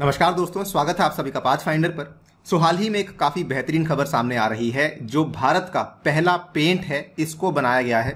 नमस्कार दोस्तों स्वागत है आप सभी का पाथ फाइंडर पर सो हाल ही में एक काफ़ी बेहतरीन खबर सामने आ रही है जो भारत का पहला पेंट है इसको बनाया गया है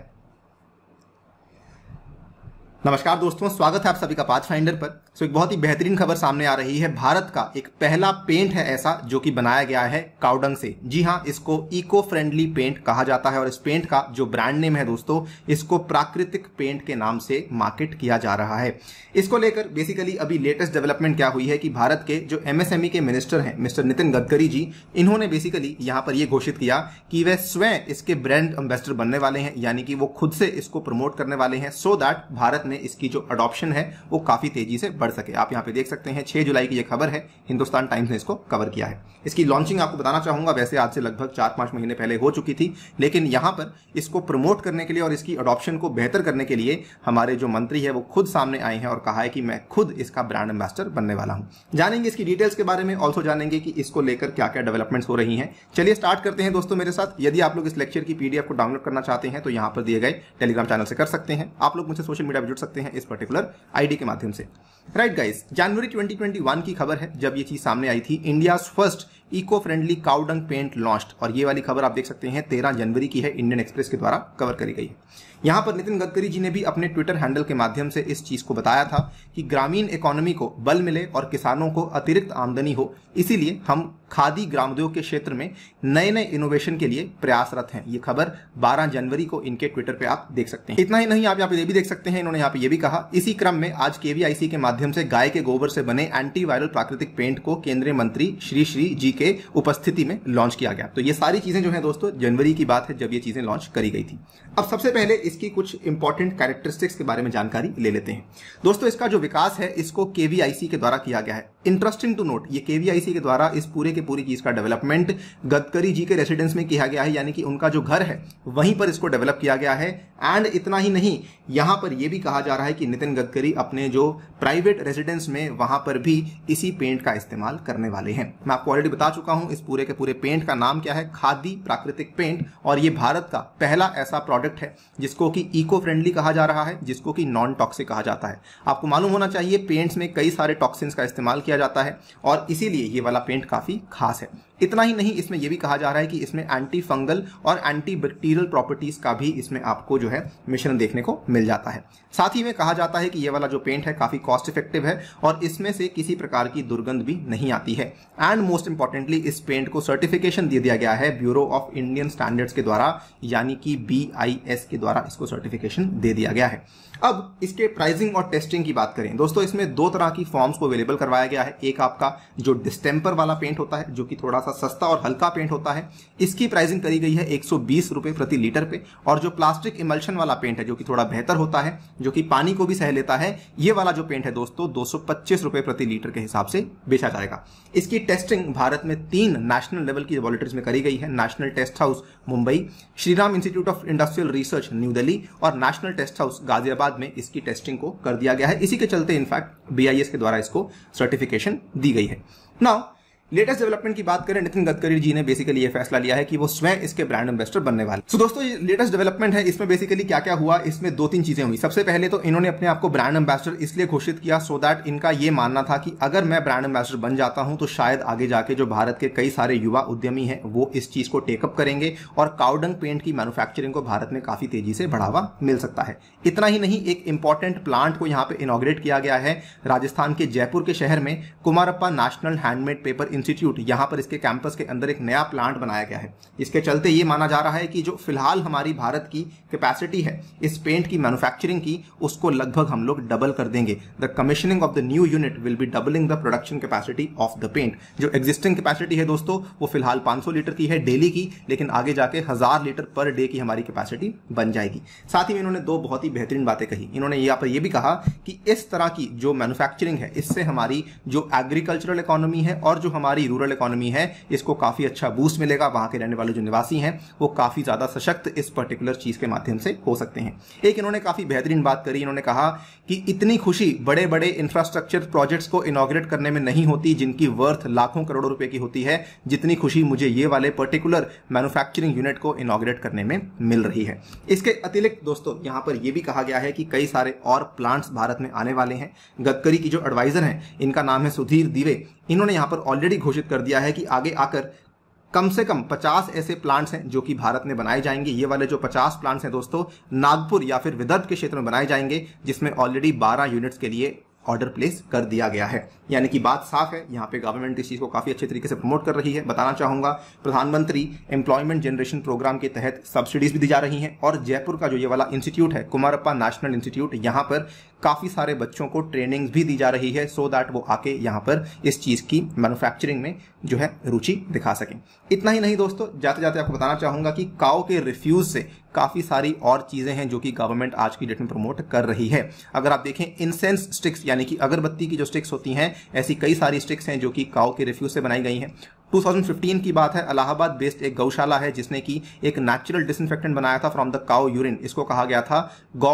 नमस्कार दोस्तों स्वागत है आप सभी का पाथ फाइंडर पर सो एक बहुत ही बेहतरीन खबर सामने आ रही है भारत का एक पहला पेंट है ऐसा जो कि बनाया गया है काउडंग से जी हाँ इसको इको फ्रेंडली पेंट कहा जाता है और इस पेंट का जो ब्रांड नेम है दोस्तों इसको प्राकृतिक पेंट के नाम से मार्केट किया जा रहा है इसको लेकर बेसिकली अभी लेटेस्ट डेवलपमेंट क्या हुई है कि भारत के जो एमएसएमई e के मिनिस्टर हैं मिस्टर नितिन गडकरी जी इन्होंने बेसिकली यहाँ पर यह घोषित किया कि वह स्वयं इसके ब्रांड एम्बेसडर बनने वाले हैं यानी कि वो खुद से इसको प्रमोट करने वाले हैं सो दैट भारत में इसकी जो अडॉप्शन है वो काफी तेजी से बढ़ सके आप यहाँ पे देख सकते हैं 6 जुलाई की ये खबर है हिंदुस्तान टाइम्स ने इसको कवर किया है इसकी लॉन्चिंग आपको बताना चाहूंगा वैसे आज से लगभग चार पांच महीने पहले हो चुकी थी लेकिन यहां पर इसको प्रमोट करने के लिए और इसकी अडॉप्शन को बेहतर करने के लिए हमारे जो मंत्री है वो खुद सामने आए हैं और कहा है कि मैं खुद इसका ब्रांड एम्बेसडर बनने वाला हूँ जानेंगे इसकी डिटेल्स के बारे में ऑल्सो जानेंगे कि इसको लेकर क्या क्या डेवलपमेंट्स हो रही है चलिए स्टार्ट करते हैं दोस्तों मेरे साथ यदि आप लोग इस लेक्चर की पीडीएफ को डाउनलोड करना चाहते हैं तो यहाँ पर दिए गए टेलीग्राम चैनल से कर सकते हैं आप लोग मुझसे सोशल मीडिया पर जुड़ सकते हैं इस पर्टिकुलर आईडी के माध्यम से राइट गाइस जनवरी 2021 की खबर है जब ये चीज सामने आई थी India first eco friendly cow dung paint launch और ये वाली खबर आप देख सकते हैं तेरह जनवरी की है इंडियन एक्सप्रेस के द्वारा कवर करी गई यहां पर नितिन गडकरी जी ने भी अपने ट्विटर हैंडल के माध्यम से इस चीज को बताया था कि ग्रामीण इकोनॉमी को बल मिले और किसानों को अतिरिक्त आमदनी हो इसीलिए हम खादी ग्रामोद्योग के क्षेत्र में नए नए इनोवेशन के लिए प्रयासरत हैं ये खबर 12 जनवरी को इनके ट्विटर पे आप देख सकते हैं इतना ही नहीं आप यहाँ पे ये भी देख सकते हैं इन्होंने यहाँ पे ये भी कहा इसी क्रम में आज केवीआईसी के माध्यम से गाय के गोबर से बने एंटी प्राकृतिक पेंट को केंद्रीय मंत्री श्री श्री जी के उपस्थिति में लॉन्च किया गया तो ये सारी चीजें जो है दोस्तों जनवरी की बात है जब ये चीजें लॉन्च करी गई थी अब सबसे पहले इसकी कुछ इंपॉर्टेंट कैरेक्टरिस्टिक्स के बारे में जानकारी ले लेते हैं दोस्तों इसका जो विकास है इसको केवीआईसी के द्वारा किया गया है इंटरेस्टिंग टू नोट ये केवीआईसी के द्वारा इस पूरे के पूरी चीज का डेवलपमेंट गदकरी जी के रेसिडेंस में किया गया है यानी कि उनका जो घर है वहीं पर इसको डेवलप किया गया है एंड इतना ही नहीं यहां पर यह भी कहा जा रहा है कि नितिन गडकरी अपने जो प्राइवेट रेसिडेंस में वहां पर भी इसी पेंट का इस्तेमाल करने वाले हैं मैं आपको ऑलरेडी बता चुका हूं इस पूरे के पूरे पेंट का नाम क्या है खादी प्राकृतिक पेंट और ये भारत का पहला ऐसा प्रोडक्ट है जिसको कि इको फ्रेंडली कहा जा रहा है जिसको कि नॉन टॉक्सिक कहा जाता है आपको मालूम होना चाहिए पेंट्स में कई सारे टॉक्सिन का इस्तेमाल किया किया जाता है और इसीलिए ये वाला पेंट काफ़ी खास है इतना ही नहीं इसमें यह भी कहा जा रहा है कि इसमें एंटी फंगल और एंटी बैक्टीरियल प्रॉपर्टीज़ का भी इसमें आपको जो है मिश्रण देखने को मिल जाता है साथ ही में कहा जाता है कि यह वाला जो पेंट है काफ़ी कॉस्ट इफेक्टिव है और इसमें से किसी प्रकार की दुर्गंध भी नहीं आती है एंड मोस्ट इंपॉर्टेंटली इस पेंट को सर्टिफिकेशन दे दिया गया है ब्यूरो ऑफ इंडियन स्टैंडर्ड्स के द्वारा यानी कि बी के द्वारा इसको सर्टिफिकेशन दे दिया गया है अब इसके प्राइसिंग और टेस्टिंग की बात करें दोस्तों इसमें दो तरह की फॉर्म्स को अवेलेबल करवाया गया गया है एक आपका जो डिस्टेम्पर वाला पेंट होता है जो कि थोड़ा सा सस्ता और हल्का पेंट होता है इसकी प्राइसिंग करी गई है एक सौ प्रति लीटर पे और जो प्लास्टिक इमल्शन वाला पेंट है जो कि थोड़ा बेहतर होता है जो कि पानी को भी सह लेता है ये वाला जो पेंट है दोस्तों दो रुपए प्रति लीटर के हिसाब से बेचा जाएगा इसकी टेस्टिंग भारत में तीन नेशनल लेवल की लेबोरेटरीज में करी गई है national test house Mumbai Shriram institute of industrial research new Delhi और नेशनल टेस्ट हाउस गाजियाबाद में इसकी टेस्टिंग को कर दिया गया है इसी के चलते इनफैक्ट बीआईएस के द्वारा इसको सर्टिफिकेट एप्लीकेशन दी गई है नाउ लेटेस्ट डेवलपमेंट की बात करें नितिन गडकरी जी ने बेसिकली ये फैसला लिया है कि वो स्वयं इसके ब्रांड एम्बेसडर बनने वाले सो so, दोस्तों लेटेस्ट डेवलपमेंट है इसमें बेसिकली क्या क्या हुआ इसमें दो तीन चीजें हुई सबसे पहले तो इन्होंने अपने आप को ब्रांड एम्बेसडर इसलिए घोषित किया सो so दैट इनका यह मानना था कि अगर मैं ब्रांड एम्बेसडर बन जाता हूं तो शायद आगे जाके जो भारत के कई सारे युवा उद्यमी है वो इस चीज को टेकअप करेंगे और काउडंग पेंट की मैन्युफैक्चरिंग को भारत में काफी तेजी से बढ़ावा मिल सकता है इतना ही नहीं एक इंपॉर्टेंट प्लांट को यहाँ पे इनोग्रेट किया गया है राजस्थान के जयपुर के शहर में Kumarappa national handmade paper institute यहाँ पर इसके कैंपस के अंदर एक नया प्लांट बनाया गया है इसके चलते ये माना जा रहा है कि जो फिलहाल हमारी भारत की कैपेसिटी है इस पेंट की मैन्युफैक्चरिंग की उसको लगभग हम लोग डबल कर देंगे the commissioning of the new unit will be doubling the production capacity of the paint जो एग्जिस्टिंग कैपेसिटी है दोस्तों वो फिलहाल 500 लीटर की है डेली की लेकिन आगे जाके हजार लीटर पर डे की हमारी कैपेसिटी बन जाएगी साथ ही इन्होंने दो बहुत ही बेहतरीन बातें कही इन्होंने यहाँ पर यह भी कहा कि इस तरह की जो मैन्युफैक्चरिंग है इससे हमारी जो एग्रीकल्चरल इकोनॉमी है और जो हम हमारी रूरल इकोनॉमी है इसको काफ़ी अच्छा बूस्ट मिलेगा वहां के रहने वाले जो निवासी हैं वो काफ़ी ज़्यादा सशक्त इस पर्टिकुलर चीज़ के माध्यम से हो सकते हैं एक इन्होंने काफ़ी बेहतरीन बात करी इन्होंने कहा कि इतनी खुशी बड़े बड़े इंफ्रास्ट्रक्चर प्रोजेक्ट्स को इनोग्रेट करने में नहीं होती जिनकी वर्थ लाखों करोड़ रुपए की होती है जितनी खुशी मुझे ये वाले पर्टिकुलर मैन्युफैक्चरिंग यूनिट को इनोग्रेट करने में मिल रही है इसके अतिरिक्त दोस्तों यहां पर यह भी कहा गया है कि कई सारे और प्लांट्स भारत में आने वाले हैं गडकरी की जो एडवाइजर हैं इनका नाम है सुधीर दिवे इन्होंने यहाँ पर ऑलरेडी घोषित कर दिया है कि आगे आकर कम से कम 50 ऐसे प्लांट्स हैं जो कि भारत में बनाए जाएंगे ये वाले जो 50 प्लांट्स हैं दोस्तों नागपुर या फिर विदर्भ के क्षेत्र में बनाए जाएंगे जिसमें ऑलरेडी 12 यूनिट्स के लिए ऑर्डर प्लेस कर दिया गया है यानी कि बात साफ है यहाँ पे गवर्नमेंट इस चीज़ को काफ़ी अच्छे तरीके से प्रमोट कर रही है बताना चाहूँगा प्रधानमंत्री एम्प्लॉयमेंट जनरेशन प्रोग्राम के तहत सब्सिडीज भी दी जा रही हैं और जयपुर का जो ये वाला इंस्टीट्यूट है कुमारप्पा नेशनल इंस्टीट्यूट यहाँ पर काफ़ी सारे बच्चों को ट्रेनिंग भी दी जा रही है सो so दैट वो आके यहाँ पर इस चीज़ की मैनुफैक्चरिंग में जो है रुचि दिखा सकें इतना ही नहीं दोस्तों जाते जाते आपको बताना चाहूँगा कि काओ के रिफ्यूज़ से काफ़ी सारी और चीज़ें हैं जो कि गवर्नमेंट आज की डेट में प्रमोट कर रही है अगर आप देखें इंसेंस स्टिक्स यानी कि अगरबत्ती की जो स्टिक्स होती हैं ऐसी कई सारी स्टिक्स हैं जो कि काओ के रिफ्यूज से बनाई गई हैं 2015 की बात है अलाहाबाद बेस्ड एक गौशाला है जिसने की एक नेचुरल डिसइनफेक्टेंट बनाया था फ्रॉम द काओ यूरिन इसको कहा गया था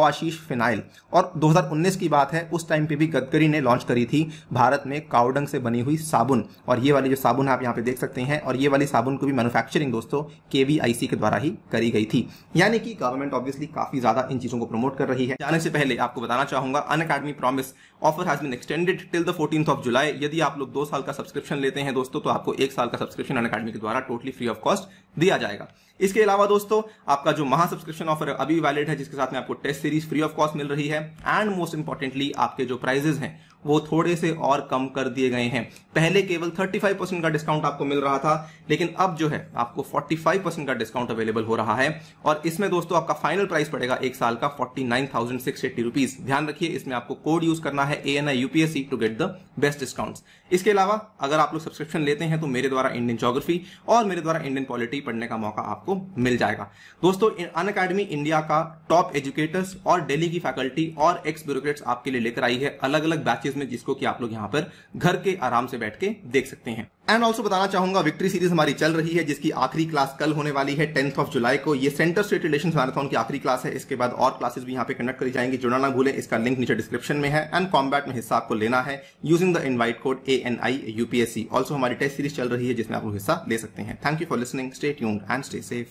आशीष फिनाइल और 2019 की बात है उस टाइम पे भी गडकरी ने लॉन्च करी थी भारत में काउडंग से बनी हुई साबुन और ये वाली जो साबुन आप यहाँ पे देख सकते हैं और ये वाली साबुन को भी मैनुफैक्चरिंग दोस्तों के के द्वारा ही करी गई थी यानी कि गवर्नमेंट ऑब्वियसली काफी ज्यादा इन चीजों को प्रमोट कर रही है जाने से पहले आपको बताना चाहूंगा Unacademy promise offer has extended till the fourteen of July यदि आप लोग दो साल का सब्सक्रिप्शन लेते हैं दोस्तों तो आपको एक साल साल का सब्सक्रिप्शन अन अकेडमी के द्वारा टोटली फ्री ऑफ कॉस्ट दिया जाएगा इसके अलावा दोस्तों आपका जो महा सब्सक्रिप्शन ऑफर अभी वैलिड है जिसके साथ में आपको test series free of cost मिल रही है एंड मोस्ट इंपॉर्टेंटली आपके जो प्राइजेस हैं वो थोड़े से और कम कर दिए गए हैं पहले केवल 35 परसेंट का डिस्काउंट आपको मिल रहा था लेकिन अब जो है आपको 45 परसेंट का डिस्काउंट अवेलेबल हो रहा है और इसमें दोस्तों आपका फाइनल प्राइस पड़ेगा एक साल का forty nine thousand six eighty rupees ध्यान रखिए इसमें आपको कोड यूज करना है A N I UPSC to get the best discount इसके अलावा अगर आप लोग सब्सक्रिप्शन लेते हैं तो मेरे द्वारा इंडियन जोग्राफी और मेरे द्वारा इंडियन पॉलिटी पढ़ने का मौका आपको मिल जाएगा दोस्तों अन अकेडमी इंडिया का टॉप एजुकेटर्स और डेली की फैकल्टी और एक्स ब्यूरोक्रेट्स आपके लिए लेकर आई है अलग अलग बैचेस में जिसको कि आप लोग यहाँ पर घर के आराम से बैठ के देख सकते हैं एंड ऑल्सो बताना चाहूंगा विक्ट्री सीरीज हमारी चल रही है जिसकी आखिरी क्लास कल होने वाली है टेंथ ऑफ जुलाई को ये सेंटर स्टेट रिलेशन मैराथन की आखिरी क्लास है इसके बाद और क्लासेस भी यहाँ पे कंडक्ट करी जाएंगी जुड़ा ना भूलें इसका लिंक नीचे डिस्क्रिप्शन में है एंड कॉम्बैट में हिस्सा आपको लेना है using the invite code A N I UPSC also हमारी टेस्ट सीरीज चल रही है जिसमें आप लोग हिस्सा ले सकते हैं thank you for listening state tuned and stay safe